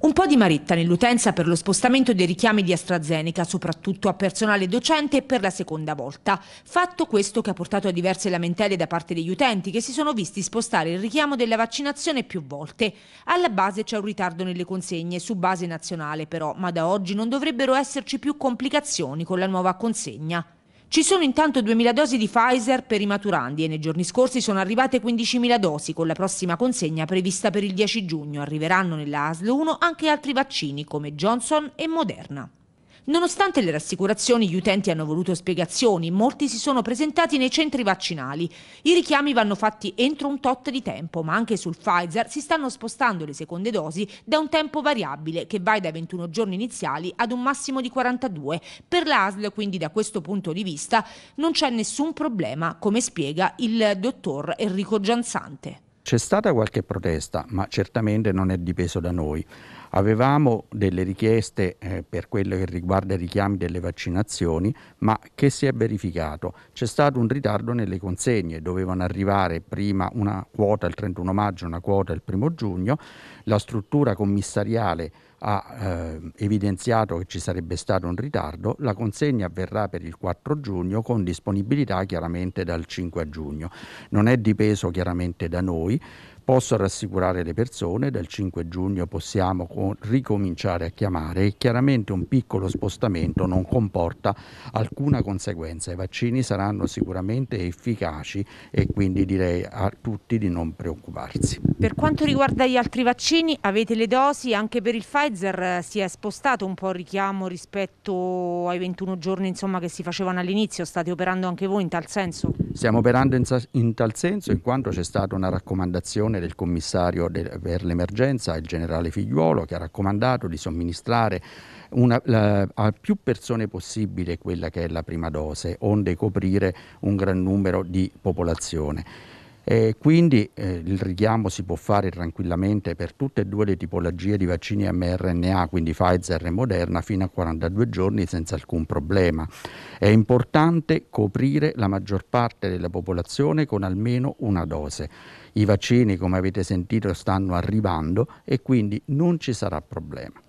Un po' di maretta nell'utenza per lo spostamento dei richiami di AstraZeneca, soprattutto a personale docente per la seconda volta. Fatto questo che ha portato a diverse lamentele da parte degli utenti che si sono visti spostare il richiamo della vaccinazione più volte. Alla base c'è un ritardo nelle consegne, su base nazionale però, ma da oggi non dovrebbero esserci più complicazioni con la nuova consegna. Ci sono intanto 2.000 dosi di Pfizer per i maturandi e nei giorni scorsi sono arrivate 15.000 dosi con la prossima consegna prevista per il 10 giugno. Arriveranno nella ASL 1 anche altri vaccini come Johnson e Moderna. Nonostante le rassicurazioni, gli utenti hanno voluto spiegazioni, molti si sono presentati nei centri vaccinali. I richiami vanno fatti entro un tot di tempo, ma anche sul Pfizer si stanno spostando le seconde dosi da un tempo variabile che va dai 21 giorni iniziali ad un massimo di 42. Per l'ASL, quindi da questo punto di vista, non c'è nessun problema, come spiega il dottor Enrico Gianzante. C'è stata qualche protesta, ma certamente non è dipeso da noi. Avevamo delle richieste eh, per quello che riguarda i richiami delle vaccinazioni, ma che si è verificato? C'è stato un ritardo nelle consegne, dovevano arrivare prima una quota il 31 maggio, una quota il 1 giugno, la struttura commissariale ha eh, evidenziato che ci sarebbe stato un ritardo, la consegna avverrà per il 4 giugno con disponibilità chiaramente dal 5 giugno. Non è dipeso chiaramente da noi, Posso rassicurare le persone, dal 5 giugno possiamo ricominciare a chiamare e chiaramente un piccolo spostamento non comporta alcuna conseguenza. I vaccini saranno sicuramente efficaci e quindi direi a tutti di non preoccuparsi. Per quanto riguarda gli altri vaccini, avete le dosi, anche per il Pfizer eh, si è spostato un po' il richiamo rispetto ai 21 giorni insomma, che si facevano all'inizio, state operando anche voi in tal senso? Stiamo operando in, in, tal senso in quanto c'è stata una raccomandazione del commissario de, per l'emergenza, il generale Figliuolo, che ha raccomandato di somministrare una, la, a più persone possibile quella che è la prima dose, onde coprire un gran numero di popolazione. E quindi eh, il richiamo si può fare tranquillamente per tutte e due le tipologie di vaccini mRNA, quindi Pfizer e Moderna, fino a 42 giorni senza alcun problema. È importante coprire la maggior parte della popolazione con almeno una dose. I vaccini, come avete sentito, stanno arrivando e quindi non ci sarà problema.